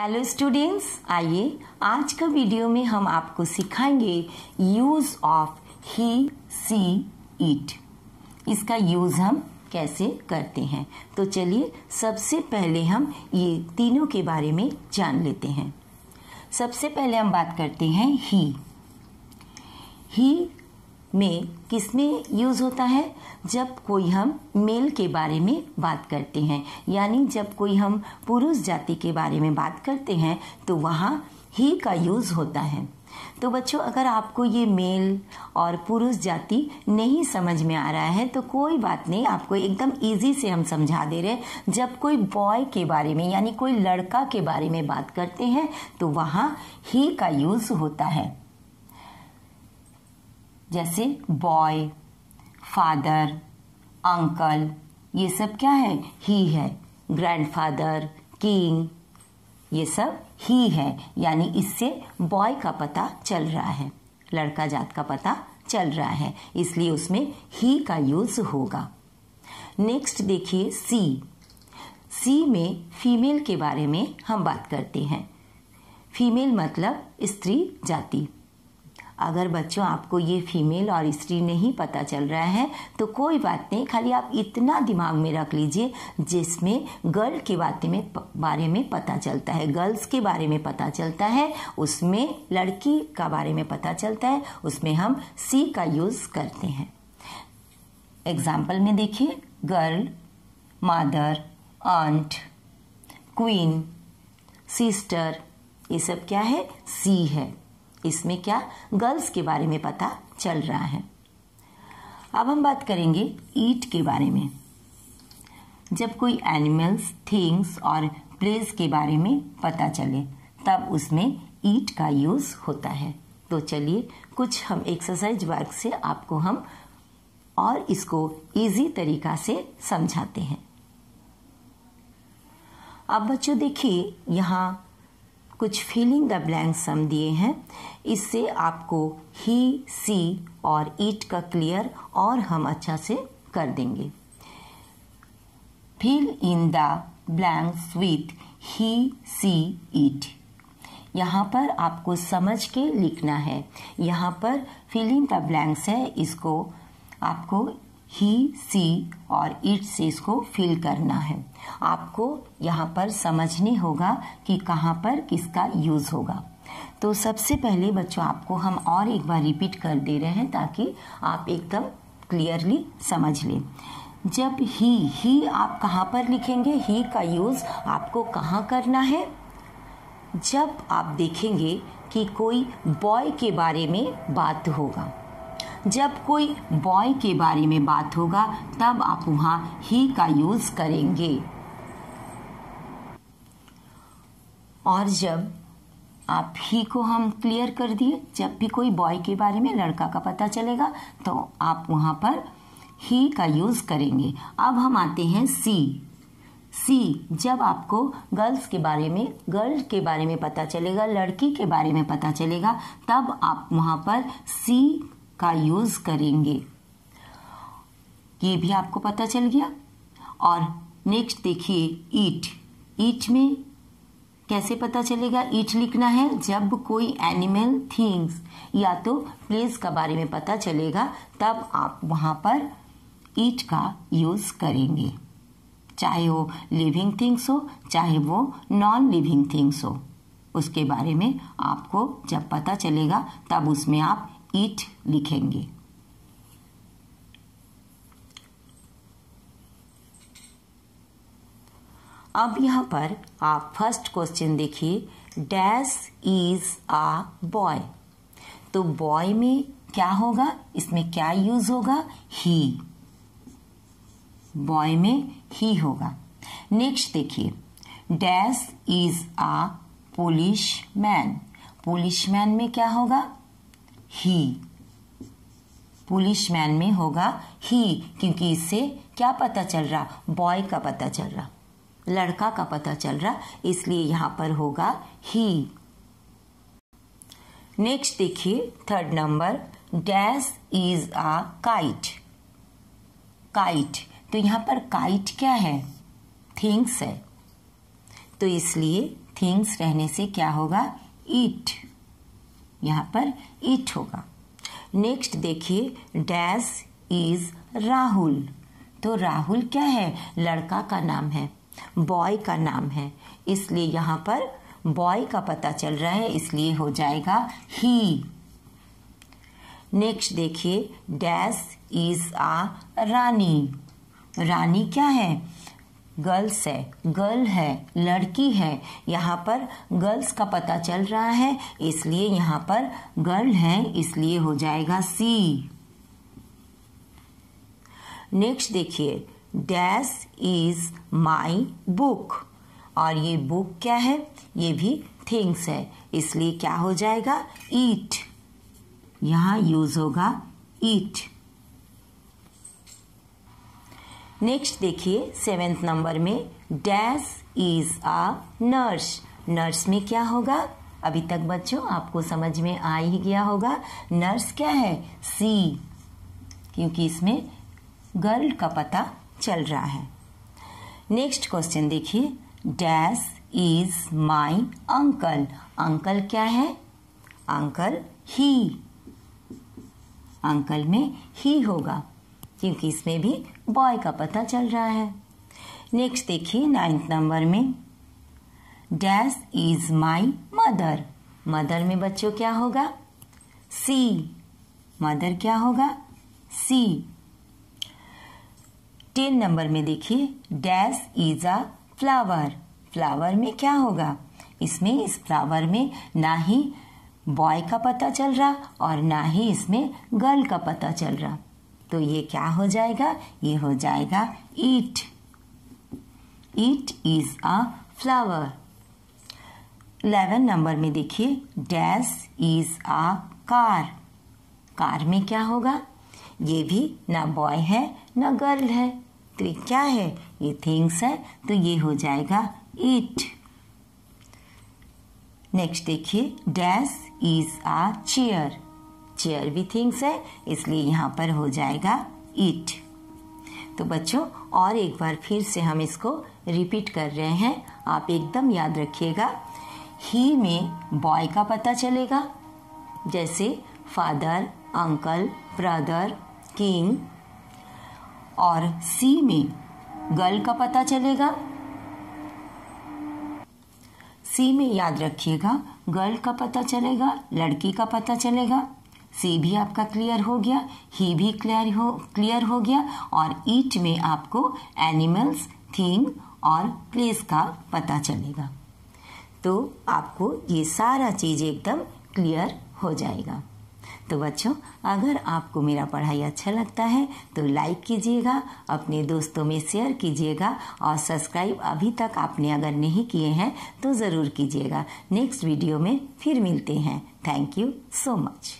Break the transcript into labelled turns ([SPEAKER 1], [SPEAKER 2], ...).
[SPEAKER 1] hello students आइए आज का वीडियो में हम आपको सिखाएंगे यूज़ ऑफ ही सी ईट इसका यूज़ हम कैसे करते हैं तो चलिए सबसे पहले हम ये तीनों के बारे में जान लेते हैं सबसे पहले हम बात करते हैं ही ही में किस में यूज़ होता है जब कोई हम मेल के बारे में बात करते हैं यानी जब कोई हम पुरुष जाति के बारे में बात करते हैं तो वहाँ ही का यूज़ होता है तो बच्चों अगर आपको ये मेल और पुरुष जाति नहीं समझ में आ रहा है तो कोई बात नहीं आपको एकदम इजी से हम समझा दे रहे जब कोई बॉय के बारे में यानी कोई लड़का के बारे में बात करते हैं तो वहाँ ही का यूज़ होता है जैसे बॉय फादर अंकल ये सब क्या है ही है ग्रैंडफादर किंग ये सब ही है यानी इससे बॉय का पता चल रहा है लड़का जात का पता चल रहा है इसलिए उसमें ही का यूज होगा नेक्स्ट देखिए सी सी में फीमेल के बारे में हम बात करते हैं फीमेल मतलब स्त्री जाति अगर बच्चों आपको ये फीमेल और स्त्री नहीं पता चल रहा है तो कोई बात नहीं खाली आप इतना दिमाग में रख लीजिए जिसमें गर्ल के बारे में बारे में पता चलता है गर्ल्स के बारे में पता चलता है उसमें लड़की का बारे में पता चलता है उसमें हम सी का यूज़ करते हैं एग्जाम्पल में देखिए गर्ल मादर आंट क्वीन सिस्टर ये सब क्या है सी है इसमें क्या गर्ल्स के बारे में पता चल रहा है अब हम बात करेंगे ईट के बारे में जब कोई एनिमल्स थिंग्स और प्लेस के बारे में पता चले तब उसमें ईट का यूज़ होता है तो चलिए कुछ हम एक्सरसाइज वर्क से आपको हम और इसको इजी तरीका से समझाते हैं अब बच्चों देखिए यहाँ कुछ फीलिंग द ब्लैंक सम दिए हैं इससे आपको ही सी और ईट का क्लियर और हम अच्छा से कर देंगे fill in the blanks with he she it यहाँ पर आपको समझ के लिखना है यहाँ पर फिलिंग द ब्लैंक्स है इसको आपको ही सी और इट से इसको फिल करना है आपको यहाँ पर समझने होगा कि कहाँ पर किसका यूज़ होगा तो सबसे पहले बच्चों आपको हम और एक बार रिपीट कर दे रहे हैं ताकि आप एकदम क्लियरली समझ लें जब ही ही आप कहाँ पर लिखेंगे ही का यूज़ आपको कहाँ करना है जब आप देखेंगे कि कोई बॉय के बारे में बात होगा जब कोई बॉय के बारे में बात होगा तब आप वहाँ ही का यूज करेंगे और जब आप ही को हम क्लियर कर दिए जब भी कोई बॉय के बारे में लड़का का पता चलेगा तो आप वहाँ पर ही का यूज करेंगे अब हम आते हैं सी सी जब आपको गर्ल्स के बारे में गर्ल के बारे में पता चलेगा लड़की के बारे में पता चलेगा तब आप वहाँ पर सी का यूज करेंगे ये भी आपको पता चल गया और नेक्स्ट देखिए ईट ईट में कैसे पता चलेगा ईट लिखना है जब कोई एनिमल थिंग्स या तो प्लेस का बारे में पता चलेगा तब आप वहां पर ईट का यूज करेंगे चाहे वो लिविंग थिंग्स हो चाहे वो नॉन लिविंग थिंग्स हो उसके बारे में आपको जब पता चलेगा तब उसमें आप ईट लिखेंगे अब यहां पर आप फर्स्ट क्वेश्चन देखिए डैश इज अ बॉय तो बॉय में क्या होगा इसमें क्या यूज होगा ही बॉय में ही होगा नेक्स्ट देखिए dash is a policeman policeman में क्या होगा ही पुलिस मैन में होगा ही क्योंकि इससे क्या पता चल रहा बॉय का पता चल रहा लड़का का पता चल रहा इसलिए यहां पर होगा ही नेक्स्ट देखिए third number dash is a kite kite तो यहां पर काइट क्या है थिंग्स है तो इसलिए थिंग्स रहने से क्या होगा इट यहाँ पर इट होगा नेक्स्ट देखिए डैश इज राहुल तो राहुल क्या है लड़का का नाम है बॉय का नाम है इसलिए यहाँ पर बॉय का पता चल रहा है इसलिए हो जाएगा ही नेक्स्ट देखिए डैश इज आ रानी रानी क्या है गर्ल्स है गर्ल है लड़की है यहाँ पर गर्ल्स का पता चल रहा है इसलिए यहाँ पर गर्ल है इसलिए हो जाएगा सी नेक्स्ट देखिए डैश इज माई बुक और ये बुक क्या है ये भी थिंग्स है इसलिए क्या हो जाएगा ईट यहाँ यूज होगा ईट नेक्स्ट देखिए सेवेंथ नंबर में dash is a nurse nurse में क्या होगा अभी तक बच्चों आपको समझ में आ ही गया होगा नर्स क्या है सी क्योंकि इसमें गर्ल का पता चल रहा है नेक्स्ट क्वेश्चन देखिए dash is my uncle uncle क्या है अंकल ही अंकल में ही होगा क्योंकि इसमें भी बॉय का पता चल रहा है नेक्स्ट देखिए नाइन्थ नंबर में dash is my mother mother में बच्चों क्या होगा सी मदर क्या होगा सी टेन नंबर में देखिए dash is a flower flower में क्या होगा इसमें इस फ्लावर में ना ही बॉय का पता चल रहा और ना ही इसमें गर्ल का पता चल रहा तो ये क्या हो जाएगा ये हो जाएगा it it is a flower eleven number में देखिए dash is a car car में क्या होगा ये भी ना बॉय है ना गर्ल है तो ये क्या है ये थिंग्स है तो ये हो जाएगा इट नेक्स्ट देखिए dash is a chair chair भी थिंग्स है इसलिए यहाँ पर हो जाएगा इट तो बच्चों और एक बार फिर से हम इसको रिपीट कर रहे हैं आप एकदम याद रखिएगा ही में बॉय का पता चलेगा जैसे फादर अंकल ब्रदर किंग और सी में गर्ल का पता चलेगा सी में याद रखिएगा गर्ल का पता चलेगा लड़की का पता चलेगा सी भी आपका क्लियर हो गया ही भी क्लियर हो क्लियर हो गया और ईट में आपको एनिमल्स थिंग और प्लेस का पता चलेगा तो आपको ये सारा चीज़ एकदम क्लियर हो जाएगा तो बच्चों अगर आपको मेरा पढ़ाई अच्छा लगता है तो लाइक कीजिएगा अपने दोस्तों में शेयर कीजिएगा और सब्सक्राइब अभी तक आपने अगर नहीं किए हैं तो ज़रूर कीजिएगा नेक्स्ट वीडियो में फिर मिलते हैं थैंक यू सो मच